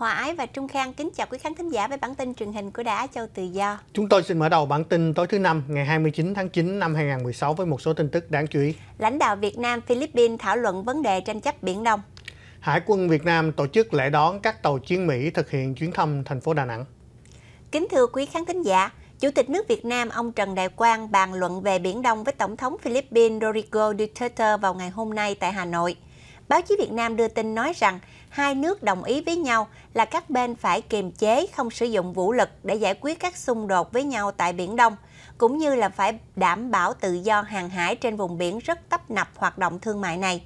Hòa Ái và Trung Khang kính chào quý khán thính giả với bản tin truyền hình của Đài Á Châu Tự Do. Chúng tôi xin mở đầu bản tin tối thứ năm ngày 29 tháng 9 năm 2016 với một số tin tức đáng chú ý. Lãnh đạo Việt Nam Philippines thảo luận vấn đề tranh chấp Biển Đông. Hải quân Việt Nam tổ chức lễ đón các tàu chiến Mỹ thực hiện chuyến thăm thành phố Đà Nẵng. Kính thưa quý khán thính giả, Chủ tịch nước Việt Nam ông Trần Đại Quang bàn luận về Biển Đông với Tổng thống Philippines Rodrigo Duterte vào ngày hôm nay tại Hà Nội – báo chí Việt Nam đưa tin nói rằng hai nước đồng ý với nhau là các bên phải kiềm chế không sử dụng vũ lực để giải quyết các xung đột với nhau tại Biển Đông, cũng như là phải đảm bảo tự do hàng hải trên vùng biển rất tấp nập hoạt động thương mại này.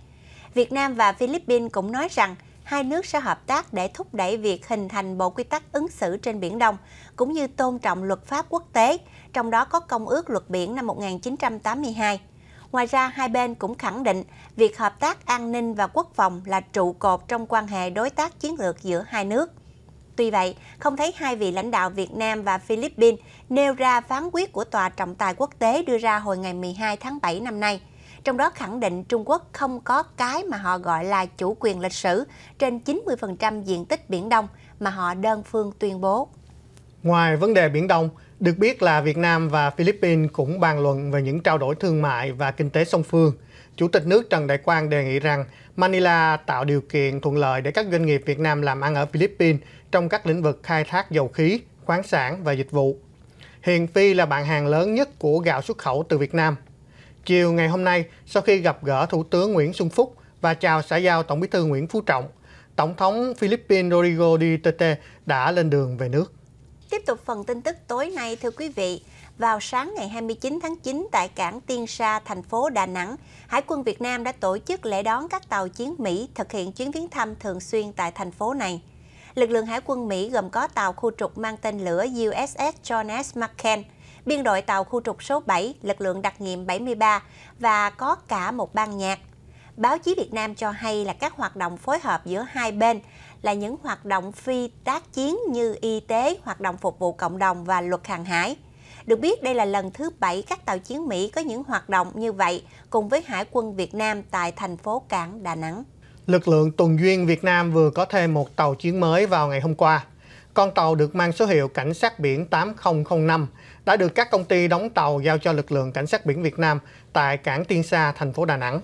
Việt Nam và Philippines cũng nói rằng hai nước sẽ hợp tác để thúc đẩy việc hình thành bộ quy tắc ứng xử trên Biển Đông, cũng như tôn trọng luật pháp quốc tế, trong đó có Công ước Luật Biển năm 1982. Ngoài ra, hai bên cũng khẳng định việc hợp tác an ninh và quốc phòng là trụ cột trong quan hệ đối tác chiến lược giữa hai nước. Tuy vậy, không thấy hai vị lãnh đạo Việt Nam và Philippines nêu ra phán quyết của Tòa trọng tài quốc tế đưa ra hồi ngày 12 tháng 7 năm nay. Trong đó khẳng định Trung Quốc không có cái mà họ gọi là chủ quyền lịch sử trên 90% diện tích Biển Đông mà họ đơn phương tuyên bố. Ngoài vấn đề Biển Đông, được biết là Việt Nam và Philippines cũng bàn luận về những trao đổi thương mại và kinh tế song phương. Chủ tịch nước Trần Đại Quang đề nghị rằng Manila tạo điều kiện thuận lợi để các doanh nghiệp Việt Nam làm ăn ở Philippines trong các lĩnh vực khai thác dầu khí, khoáng sản và dịch vụ. Hiện Phi là bạn hàng lớn nhất của gạo xuất khẩu từ Việt Nam. Chiều ngày hôm nay, sau khi gặp gỡ Thủ tướng Nguyễn Xuân Phúc và chào xã giao Tổng bí thư Nguyễn Phú Trọng, Tổng thống Philippines Rodrigo Duterte đã lên đường về nước. Tiếp tục phần tin tức tối nay thưa quý vị, vào sáng ngày 29 tháng 9 tại cảng Tiên Sa, thành phố Đà Nẵng, Hải quân Việt Nam đã tổ chức lễ đón các tàu chiến Mỹ thực hiện chuyến viếng thăm thường xuyên tại thành phố này. Lực lượng Hải quân Mỹ gồm có tàu khu trục mang tên lửa USS John S. McCain, biên đội tàu khu trục số 7, lực lượng đặc nhiệm 73 và có cả một ban nhạc báo chí Việt Nam cho hay là các hoạt động phối hợp giữa hai bên là những hoạt động phi tác chiến như y tế, hoạt động phục vụ cộng đồng và luật hàng hải. Được biết đây là lần thứ bảy các tàu chiến Mỹ có những hoạt động như vậy cùng với Hải quân Việt Nam tại thành phố cảng Đà Nẵng. Lực lượng tuần duyên Việt Nam vừa có thêm một tàu chiến mới vào ngày hôm qua. Con tàu được mang số hiệu Cảnh sát biển 8005 đã được các công ty đóng tàu giao cho lực lượng Cảnh sát biển Việt Nam tại cảng Tiên Sa, thành phố Đà Nẵng.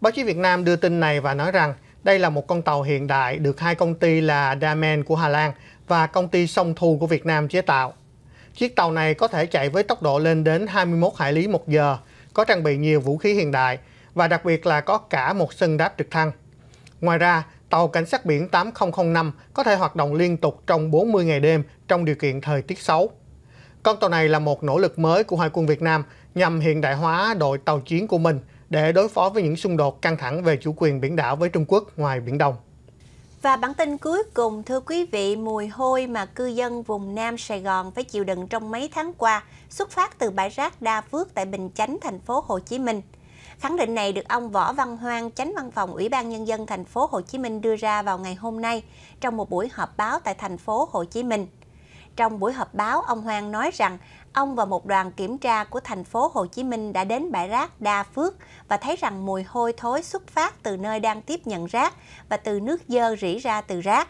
Báo chí Việt Nam đưa tin này và nói rằng đây là một con tàu hiện đại được hai công ty là Damen của Hà Lan và công ty Song Thu của Việt Nam chế tạo. Chiếc tàu này có thể chạy với tốc độ lên đến 21 hải lý một giờ, có trang bị nhiều vũ khí hiện đại và đặc biệt là có cả một sân đáp trực thăng. Ngoài ra, tàu cảnh sát biển 8005 có thể hoạt động liên tục trong 40 ngày đêm trong điều kiện thời tiết xấu. Con tàu này là một nỗ lực mới của Hải quân Việt Nam nhằm hiện đại hóa đội tàu chiến của mình – để đối phó với những xung đột căng thẳng về chủ quyền biển đảo với Trung Quốc ngoài Biển Đông. Và bản tin cuối cùng thưa quý vị, mùi hôi mà cư dân vùng Nam Sài Gòn phải chịu đựng trong mấy tháng qua xuất phát từ bãi rác Đa Phước tại Bình Chánh, thành phố Hồ Chí Minh. Khẳng định này được ông Võ Văn Hoang, Chánh Văn phòng Ủy ban nhân dân thành phố Hồ Chí Minh đưa ra vào ngày hôm nay trong một buổi họp báo tại thành phố Hồ Chí Minh. Trong buổi họp báo, ông Hoang nói rằng ông và một đoàn kiểm tra của thành phố Hồ Chí Minh đã đến bãi rác Đa Phước và thấy rằng mùi hôi thối xuất phát từ nơi đang tiếp nhận rác và từ nước dơ rỉ ra từ rác.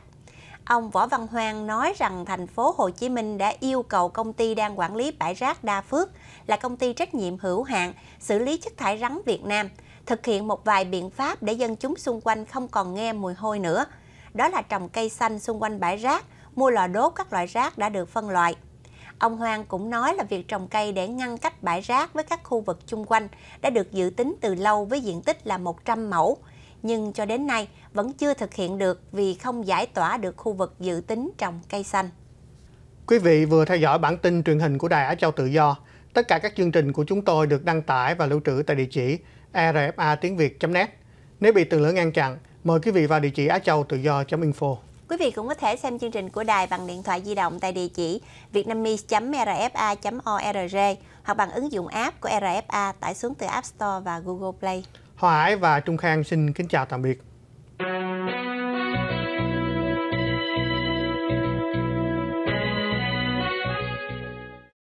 Ông Võ Văn Hoang nói rằng thành phố Hồ Chí Minh đã yêu cầu công ty đang quản lý bãi rác Đa Phước là công ty trách nhiệm hữu hạn xử lý chất thải rắn Việt Nam thực hiện một vài biện pháp để dân chúng xung quanh không còn nghe mùi hôi nữa. Đó là trồng cây xanh xung quanh bãi rác, mua lò đốt các loại rác đã được phân loại. Ông Hoang cũng nói là việc trồng cây để ngăn cách bãi rác với các khu vực chung quanh đã được dự tính từ lâu với diện tích là 100 mẫu, nhưng cho đến nay vẫn chưa thực hiện được vì không giải tỏa được khu vực dự tính trồng cây xanh. Quý vị vừa theo dõi bản tin truyền hình của Đài Á Châu Tự Do. Tất cả các chương trình của chúng tôi được đăng tải và lưu trữ tại địa chỉ rfa tiếng việt net Nếu bị từ lửa ngăn chặn, mời quý vị vào địa chỉ á châu tự do.info. Quý vị cũng có thể xem chương trình của đài bằng điện thoại di động tại địa chỉ vietnamese.rfa.org hoặc bằng ứng dụng app của RFA tải xuống từ App Store và Google Play. hoài và Trung Khang xin kính chào tạm biệt.